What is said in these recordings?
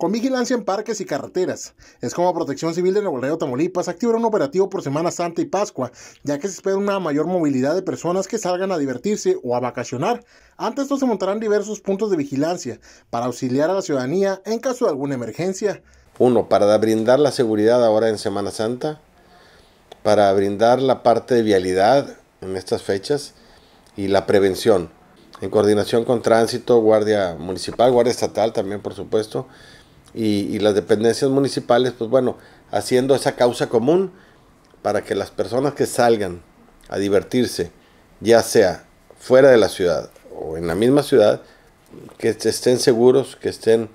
Con vigilancia en parques y carreteras. Es como Protección Civil de Nuevo león Tamaulipas, ...activa un operativo por Semana Santa y Pascua, ya que se espera una mayor movilidad de personas que salgan a divertirse o a vacacionar. Ante esto se montarán diversos puntos de vigilancia para auxiliar a la ciudadanía en caso de alguna emergencia. Uno, para brindar la seguridad ahora en Semana Santa, para brindar la parte de vialidad en estas fechas y la prevención, en coordinación con tránsito, guardia municipal, guardia estatal también, por supuesto, y, las dependencias municipales, pues bueno, haciendo esa causa común para que las personas que salgan a divertirse, ya sea fuera de la ciudad o en la misma ciudad, que estén seguros, que estén,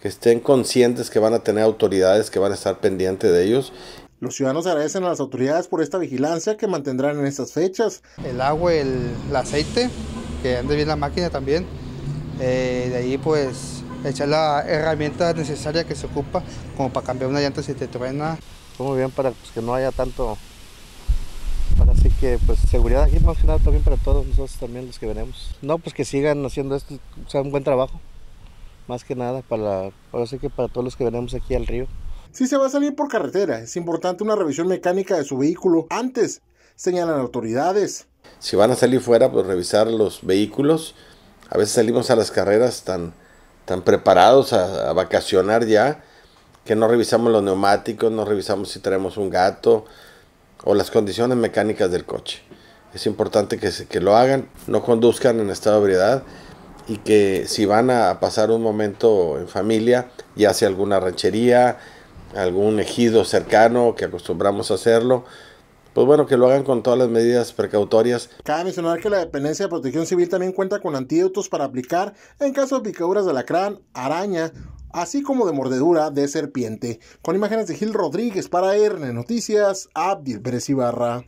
que estén conscientes que van a tener autoridades que van a estar pendientes de ellos. Los ciudadanos agradecen a las autoridades por esta vigilancia que mantendrán en estas fechas. El agua, el, aceite, que ande bien la máquina también. Eh, de ahí pues echar la herramienta necesaria que se ocupa como para cambiar una llanta si te truena. Muy bien para pues, que no haya tanto, para así que pues seguridad aquí más que nada también para todos nosotros también los que venimos. No, pues que sigan haciendo esto, sea, un buen trabajo, más que nada para, para que para todos los que venimos aquí al río. Si se va a salir por carretera, es importante una revisión mecánica de su vehículo antes, señalan autoridades. Si van a salir fuera, pues revisar los vehículos. A veces salimos a las carreras tan están preparados a, vacacionar ya, que no revisamos los neumáticos, no revisamos si traemos un gato o las condiciones mecánicas del coche. Es importante que, se, que lo hagan, no conduzcan en estado de ebriedad y que si van a pasar un momento en familia, ya sea alguna ranchería, algún ejido cercano que acostumbramos a hacerlo, pues bueno, que lo hagan con todas las medidas precautorias. Cabe mencionar que la dependencia de protección civil también cuenta con antídotos para aplicar en caso de picaduras de lacrán, araña, así como de mordedura de serpiente. Con imágenes de Gil Rodríguez para ERNE Noticias, Abdiel Pérez Ibarra.